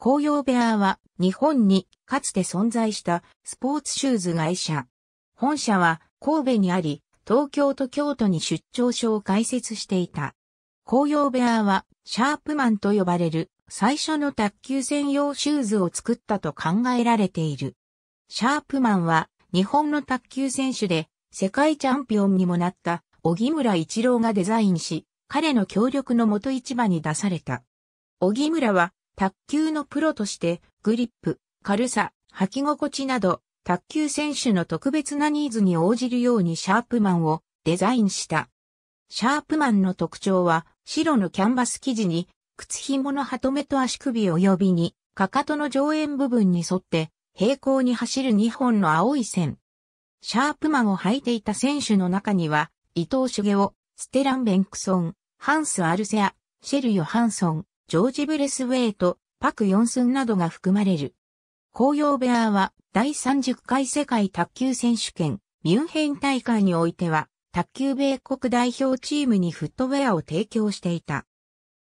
紅葉ベアは日本にかつて存在したスポーツシューズ会社。本社は神戸にあり、東京と京都に出張所を開設していた。紅葉ベアはシャープマンと呼ばれる最初の卓球専用シューズを作ったと考えられている。シャープマンは日本の卓球選手で世界チャンピオンにもなった小木村一郎がデザインし、彼の協力のもと市場に出された。小木村は卓球のプロとして、グリップ、軽さ、履き心地など、卓球選手の特別なニーズに応じるようにシャープマンをデザインした。シャープマンの特徴は、白のキャンバス生地に、靴紐のハトメと足首及びに、かかとの上縁部分に沿って、平行に走る2本の青い線。シャープマンを履いていた選手の中には、伊藤茂雄、ステラン・ベンクソン、ハンス・アルセア、シェル・ヨハンソン、ジョージ・ブレスウェイト、パク・ヨンスンなどが含まれる。紅葉ベアは第30回世界卓球選手権ミュンヘン大会においては卓球米国代表チームにフットウェアを提供していた。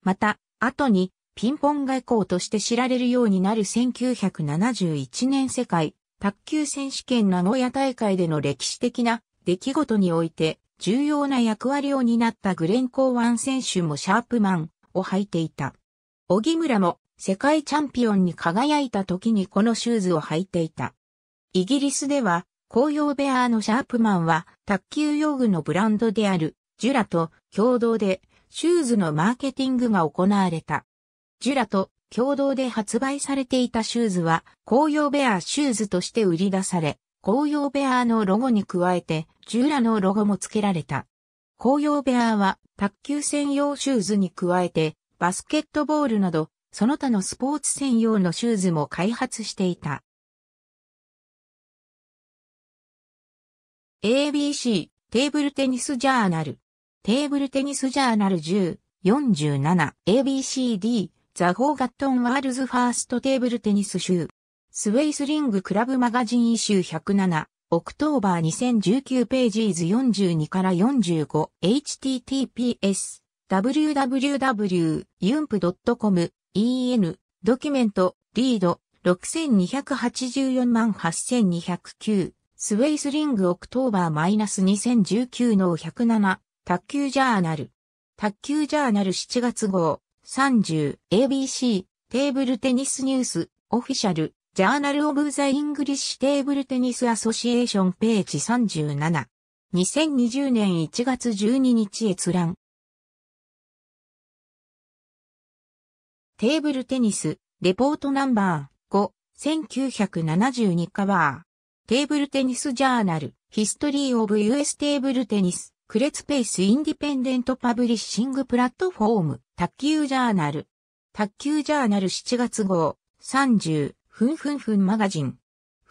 また、後にピンポン外交として知られるようになる1971年世界卓球選手権名古屋大会での歴史的な出来事において重要な役割を担ったグレン・コーワン選手もシャープマンを履いていた。荻村も世界チャンピオンに輝いた時にこのシューズを履いていた。イギリスでは、紅葉ベアーのシャープマンは、卓球用具のブランドである、ジュラと共同で、シューズのマーケティングが行われた。ジュラと共同で発売されていたシューズは、紅葉ベアーシューズとして売り出され、紅葉ベアーのロゴに加えて、ジュラのロゴも付けられた。紅葉ベアーは、卓球専用シューズに加えて、バスケットボールなど、その他のスポーツ専用のシューズも開発していた。ABC テーブルテニスジャーナルテーブルテニスジャーナル10 47ABCD ザ・ホーガットン・ワールズ・ファースト・テーブルテニス集スウェイスリング・クラブ・マガジン・イシュー107オクトーバー2019ページーズ42から 45https www.yump.com en ドキュメントリード6284万8209スウェイスリングオクトーバー -2019 の107卓球ジャーナル卓球ジャーナル7月号 30ABC テーブルテニスニュースオフィシャルジャーナルオブザイングリッシュテーブルテニスアソシエーションページ37 2020年1月12日閲覧テーブルテニス、レポートナンバー5、1972カバー。テーブルテニスジャーナル、ヒストリーオブ US テーブルテニス、クレツペースインディペンデントパブリッシングプラットフォーム、卓球ジャーナル。卓球ジャーナル7月号、30、ふんふんふんマガジン。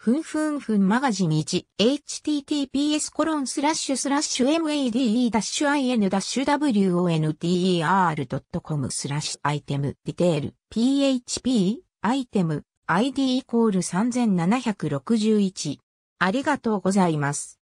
ふんふんふんマガジン 1https コロンスラッシュスラッシュ made-in-wonder.com スラッシュアイテムディテール php アイテム id イコール3761ありがとうございます。